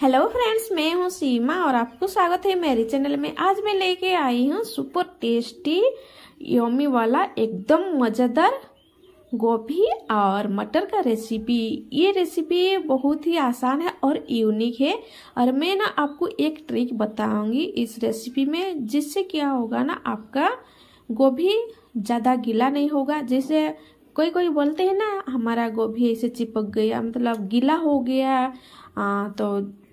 hello friends मैं हूँ सीमा और आपको स्वागत है मेरे चैनल में आज मैं लेके आई हूँ सुपर टेस्टी योमी वाला एकदम मज़ेदार गोभी और मटर का रेसिपी ये रेसिपी बहुत ही आसान है और यूनिक है और मैं ना आपको एक ट्रिक बताऊंगी इस रेसिपी में जिससे क्या होगा ना आपका गोभी ज़्यादा गीला नहीं होगा जैसे कोई कोई बोलते हैं ना हमारा गोभी ऐसे चिपक गया मतलब गीला हो गया आ, तो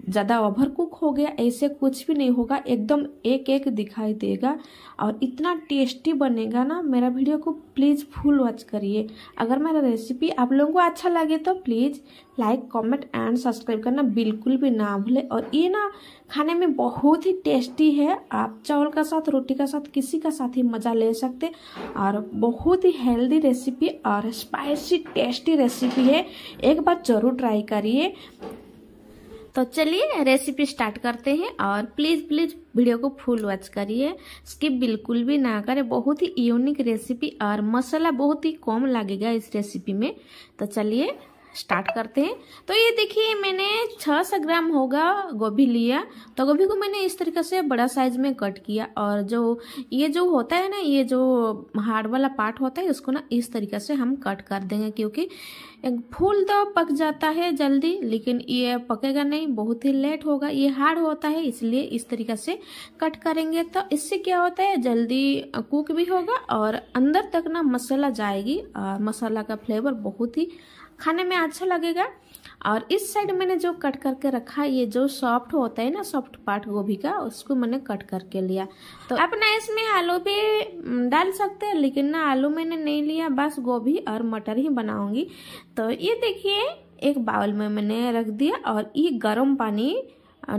ज़्यादा ओवर कुक हो गया ऐसे कुछ भी नहीं होगा एकदम एक एक दिखाई देगा और इतना टेस्टी बनेगा ना मेरा वीडियो को प्लीज़ फुल वॉच करिए अगर मेरा रेसिपी आप लोगों को अच्छा लगे तो please like comment and subscribe करना बिल्कुल भी ना भूले और ये ना खाने में बहुत ही टेस्टी है आप चावल का साथ रोटी का साथ किसी का साथ ही मज़ा ले सकते और बहुत ही हेल्दी रेसिपी और स्पाइसी टेस्टी रेसिपी है एक बार ज़रूर ट्राई करिए तो चलिए रेसिपी स्टार्ट करते हैं और प्लीज़ प्लीज़ वीडियो को फुल वॉच करिए स्किप बिल्कुल भी ना करें बहुत ही यूनिक रेसिपी और मसाला बहुत ही कम लगेगा इस रेसिपी में तो चलिए स्टार्ट करते हैं तो ये देखिए मैंने 600 ग्राम होगा गोभी लिया तो गोभी को मैंने इस तरीके से बड़ा साइज में कट किया और जो ये जो होता है ना ये जो हार्ड वाला पार्ट होता है उसको ना इस तरीके से हम कट कर देंगे क्योंकि फूल तो पक जाता है जल्दी लेकिन ये पकेगा नहीं बहुत ही लेट होगा ये हार्ड होता है इसलिए इस तरीके से कट करेंगे तो इससे क्या होता है जल्दी कुक भी होगा और अंदर तक ना मसाला जाएगी और मसाला का फ्लेवर बहुत ही खाने में अच्छा लगेगा और इस साइड मैंने जो कट करके रखा ये जो सॉफ्ट होता है ना सॉफ्ट पार्ट गोभी का उसको मैंने कट करके लिया तो अपना इसमें आलू भी डाल सकते हैं लेकिन ना आलू मैंने नहीं लिया बस गोभी और मटर ही बनाऊंगी तो ये देखिए एक बाउल में मैंने रख दिया और ये गर्म पानी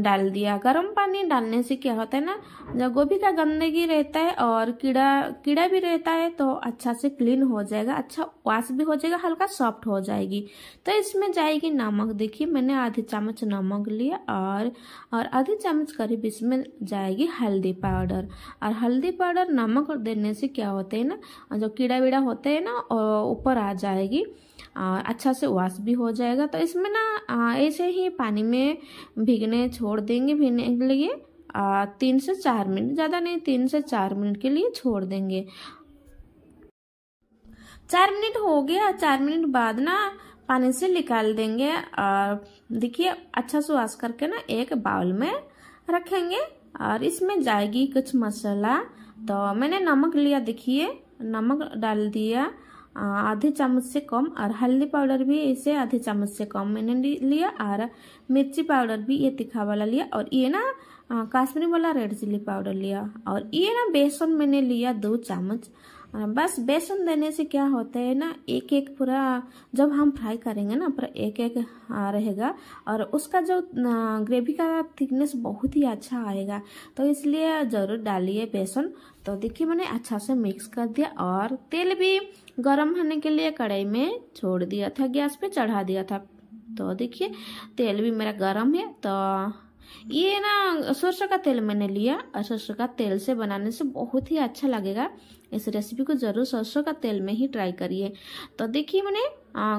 डाल दिया गर्म पानी डालने से क्या होता है ना जब गोभी का गंदगी रहता है और कीड़ा कीड़ा भी रहता है तो अच्छा से क्लीन हो जाएगा अच्छा वाश भी हो जाएगा हल्का सॉफ्ट हो जाएगी तो इसमें जाएगी नमक देखिए मैंने आधी चम्मच नमक लिया और और आधी चम्मच करीब इसमें जाएगी हल्दी पाउडर और हल्दी पाउडर नमक देने से क्या होते हैं ना जो कीड़ा वीड़ा होते हैं ना ऊपर आ जाएगी अच्छा से वॉश भी हो जाएगा तो इसमें ना ऐसे ही पानी में भीगने छोड़ देंगे भीगने के लिए तीन से चार मिनट ज़्यादा नहीं तीन से चार मिनट के लिए छोड़ देंगे चार मिनट हो गया चार मिनट बाद ना पानी से निकाल देंगे और देखिए अच्छा से वॉश करके ना एक बाउल में रखेंगे और इसमें जाएगी कुछ मसाला तो मैंने नमक लिया देखिए नमक डाल दिया आधे चम्मच से कम और हल्दी पाउडर भी इसे आधे चम्मच से कम मैंने लिया और मिर्ची पाउडर भी ये तीखा वाला लिया और ये ना काश्मीरी वाला रेड चिली पाउडर लिया और ये ना बेसन मैंने लिया दो चम्मच बस बेसन देने से क्या होता है ना एक एक पूरा जब हम फ्राई करेंगे ना पूरा एक एक रहेगा और उसका जो ग्रेवी का थिकनेस बहुत ही अच्छा आएगा तो इसलिए ज़रूर डालिए बेसन तो देखिए मैंने अच्छा से मिक्स कर दिया और तेल भी गर्म होने के लिए कढ़ाई में छोड़ दिया था गैस पे चढ़ा दिया था तो देखिए तेल भी मेरा गर्म है तो ये ना सरसों का तेल मैंने लिया और सरसों का तेल से बनाने से बहुत ही अच्छा लगेगा इस रेसिपी को ज़रूर सरसों का तेल में ही ट्राई करिए तो देखिए मैंने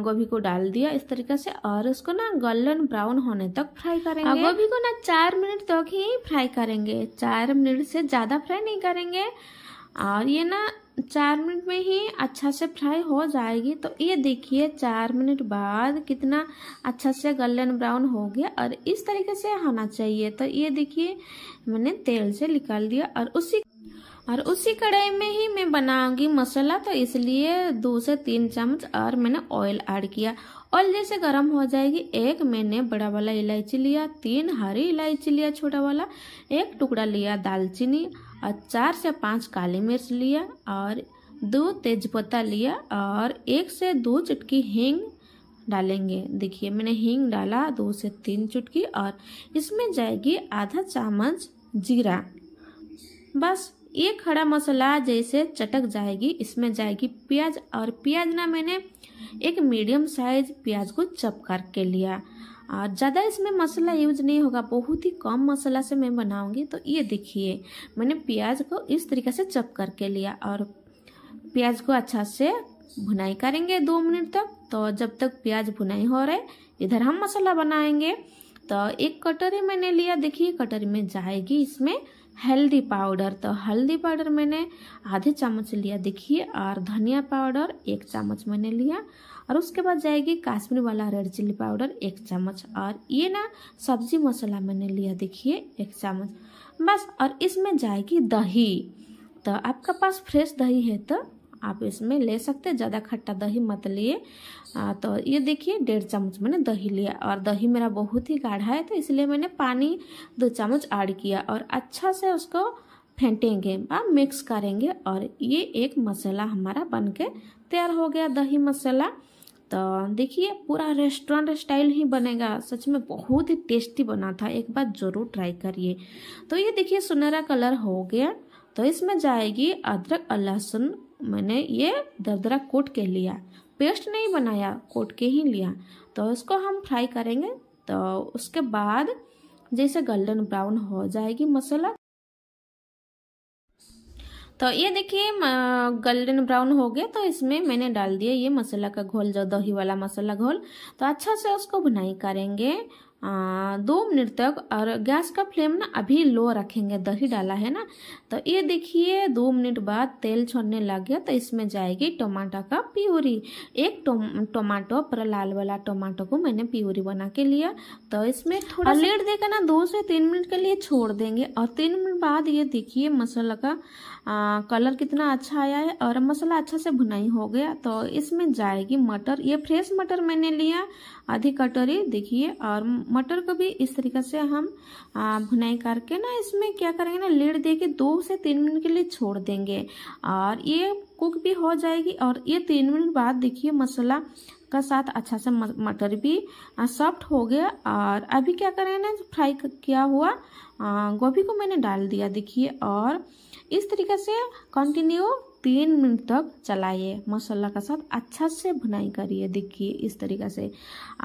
गोभी को डाल दिया इस तरीके से और उसको ना गोल्डन ब्राउन होने तक फ्राई करेंगे गोभी को ना चार मिनट तक तो ही फ्राई करेंगे चार मिनट से ज़्यादा फ्राई नहीं करेंगे और ये ना चार मिनट में ही अच्छा से फ्राई हो जाएगी तो ये देखिए चार मिनट बाद कितना अच्छा से गोल्डन ब्राउन हो गया और इस तरीके से होना चाहिए तो ये देखिए मैंने तेल से निकाल दिया और उसी और उसी कढ़ाई में ही मैं बनाऊंगी मसाला तो इसलिए दो से तीन चम्मच और मैंने ऑयल ऐड किया और जैसे गर्म हो जाएगी एक मैंने बड़ा वाला इलायची लिया तीन हरी इलायची लिया छोटा वाला एक टुकड़ा लिया दालचीनी और चार से पाँच काली मिर्च लिया और दो तेजपत्ता लिया और एक से दो चुटकी हींग डालेंगे देखिए मैंने हींग डाला दो से तीन चुटकी और इसमें जाएगी आधा चम्मच जीरा बस ये खड़ा मसाला जैसे चटक जाएगी इसमें जाएगी प्याज और प्याज ना मैंने एक मीडियम साइज प्याज को चप करके लिया और ज़्यादा इसमें मसाला यूज नहीं होगा बहुत ही कम मसाला से मैं बनाऊंगी तो ये देखिए मैंने प्याज को इस तरीके से चप करके लिया और प्याज को अच्छा से भुनाई करेंगे दो मिनट तक तो जब तक प्याज भुनाई हो रहे इधर हम मसाला बनाएंगे तो एक कटोरी मैंने लिया देखिए कटोरी में जाएगी इसमें हल्दी पाउडर तो हल्दी पाउडर मैंने आधे चम्मच लिया देखिए और धनिया पाउडर एक चम्मच मैंने लिया और उसके बाद जाएगी काश्मीरी वाला रेड चिल्ली पाउडर एक चम्मच और ये ना सब्जी मसाला मैंने लिया देखिए एक चम्मच बस और इसमें जाएगी दही तो आपका पास फ्रेश दही है तो आप इसमें ले सकते हैं ज़्यादा खट्टा दही मत लिए तो ये देखिए डेढ़ चम्मच मैंने दही लिया और दही मेरा बहुत ही गाढ़ा है तो इसलिए मैंने पानी दो चम्मच ऐड किया और अच्छा से उसको फेंटेंगे और मिक्स करेंगे और ये एक मसाला हमारा बन के तैयार हो गया दही मसाला तो देखिए पूरा रेस्टोरेंट स्टाइल ही बनेगा सच में बहुत ही टेस्टी बना था एक बार ज़रूर ट्राई करिए तो ये देखिए सुनहरा कलर हो गया तो इसमें जाएगी अदरक और लहसुन मैंने ये दरदरा कोट के लिया पेस्ट नहीं बनाया कोट के ही लिया तो इसको हम फ्राई करेंगे तो उसके बाद जैसे गोल्डन ब्राउन हो जाएगी मसाला तो ये देखिए गोल्डन ब्राउन हो गया तो इसमें मैंने डाल दिया ये मसाला का घोल जो दही वाला मसाला घोल तो अच्छा से उसको भुनाई करेंगे दो मिनट तक और गैस का फ्लेम ना अभी लो रखेंगे दही डाला है ना तो ये देखिए दो मिनट बाद तेल छोड़ने लग गया तो इसमें जाएगी टमाटो का प्यूरी एक टमाटो पर लाल वाला टमाटो को मैंने प्यूरी बना के लिया तो इसमें थोड़ा लेट देकर ना दो से तीन मिनट के लिए छोड़ देंगे और तीन बाद ये देखिए मसाला का आ, कलर कितना अच्छा आया है और मसाला अच्छा से भुनाई हो गया तो इसमें जाएगी मटर ये फ्रेश मटर मैंने लिया आधी कटोरी देखिए और मटर को भी इस तरीके से हम आ, भुनाई करके ना इसमें क्या करेंगे ना लीड दे के दो से तीन मिनट के लिए छोड़ देंगे और ये कुक भी हो जाएगी और ये तीन मिनट बाद देखिए मसाला का साथ अच्छा से मटर भी सॉफ्ट हो गया और अभी क्या करें ना फ्राई किया हुआ गोभी को मैंने डाल दिया देखिए और इस तरीके से कंटिन्यू तीन मिनट तक चलाइए मसाला का साथ अच्छा से भुनाई करिए देखिए इस तरीका से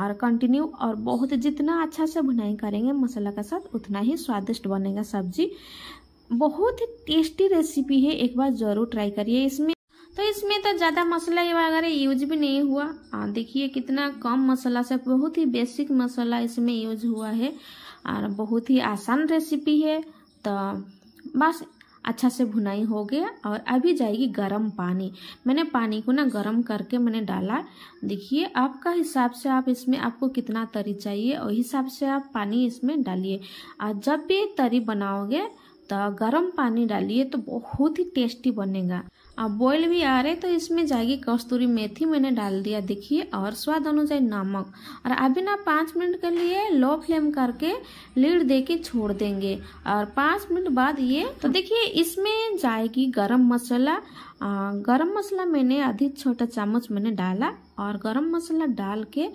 और कंटिन्यू और बहुत जितना अच्छा से भुनाई करेंगे मसाला का साथ उतना ही स्वादिष्ट बनेगा सब्जी बहुत ही टेस्टी रेसिपी है एक बार ज़रूर ट्राई करिए इसमें तो इसमें तो ज़्यादा मसाला वगैरह यूज भी नहीं हुआ देखिए कितना कम मसाला से बहुत ही बेसिक मसाला इसमें यूज हुआ है और बहुत ही आसान रेसिपी है तो बस अच्छा से भुनाई हो गया और अभी जाएगी गरम पानी मैंने पानी को ना गरम करके मैंने डाला देखिए आपका हिसाब से आप इसमें आपको कितना तरी चाहिए और हिसाब से आप पानी इसमें डालिए और जब भी तरी बनाओगे तो गरम पानी डालिए तो बहुत ही टेस्टी बनेगा अब बॉयल भी आ रहे तो इसमें जाएगी कस्तूरी मेथी मैंने डाल दिया देखिए और स्वाद अनुसार नमक और अभी ना पाँच मिनट के लिए लो फ्लेम करके लीड दे के छोड़ देंगे और पाँच मिनट बाद ये तो देखिए इसमें जाएगी गरम मसाला गरम मसाला मैंने आधी छोटा चम्मच मैंने डाला और गरम मसाला डाल के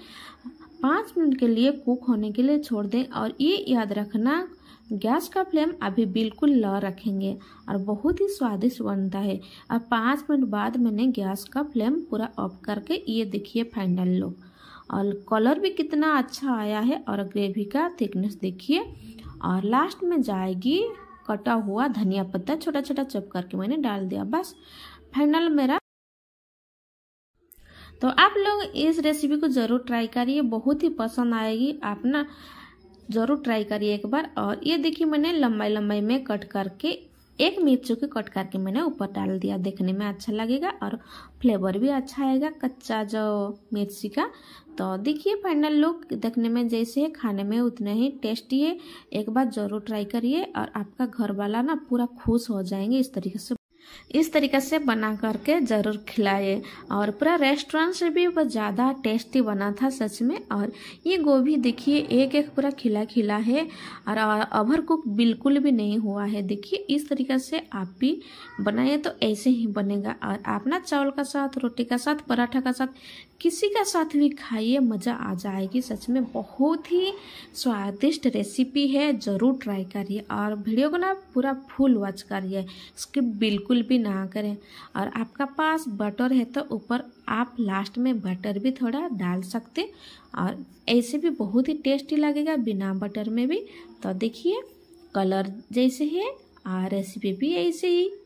पाँच मिनट के लिए कुक होने के लिए छोड़ दें और ये याद रखना गैस का फ्लेम अभी बिल्कुल ल रखेंगे और बहुत ही स्वादिष्ट बनता है अब पाँच मिनट बाद मैंने गैस का फ्लेम पूरा ऑफ करके ये देखिए फाइनल लुक और कलर भी कितना अच्छा आया है और ग्रेवी का थिकनेस देखिए और लास्ट में जाएगी कटा हुआ धनिया पत्ता छोटा छोटा चप करके मैंने डाल दिया बस फाइनल मेरा तो आप लोग इस रेसिपी को ज़रूर ट्राई करिए बहुत ही पसंद आएगी आप ना ज़रूर ट्राई करिए एक बार और ये देखिए मैंने लंबाई लंबाई में कट करके एक मिर्चों के कट करके मैंने ऊपर डाल दिया देखने में अच्छा लगेगा और फ्लेवर भी अच्छा आएगा कच्चा जो मिर्ची का तो देखिए फाइनल लुक देखने में जैसे है खाने में उतना ही टेस्टी है एक बार ज़रूर ट्राई करिए और आपका घर वाला ना पूरा खुश हो जाएंगे इस तरीके से इस तरीके से बना करके ज़रूर खिलाए और पूरा रेस्टोरेंट से भी बहुत ज़्यादा टेस्टी बना था सच में और ये गोभी देखिए एक एक पूरा खिला खिला है और ओवर कुक बिल्कुल भी नहीं हुआ है देखिए इस तरीके से आप भी बनाए तो ऐसे ही बनेगा और आप ना चावल का साथ रोटी का साथ पराठा का साथ किसी का साथ भी खाइए मज़ा आ जाएगी सच में बहुत ही स्वादिष्ट रेसिपी है ज़रूर ट्राई करिए और वीडियो को ना पूरा फुल वॉच करिए स्किप बिल्कुल भी ना करें और आपका पास बटर है तो ऊपर आप लास्ट में बटर भी थोड़ा डाल सकते और ऐसे भी बहुत ही टेस्टी लगेगा बिना बटर में भी तो देखिए कलर जैसे है और रेसिपी भी ऐसे ही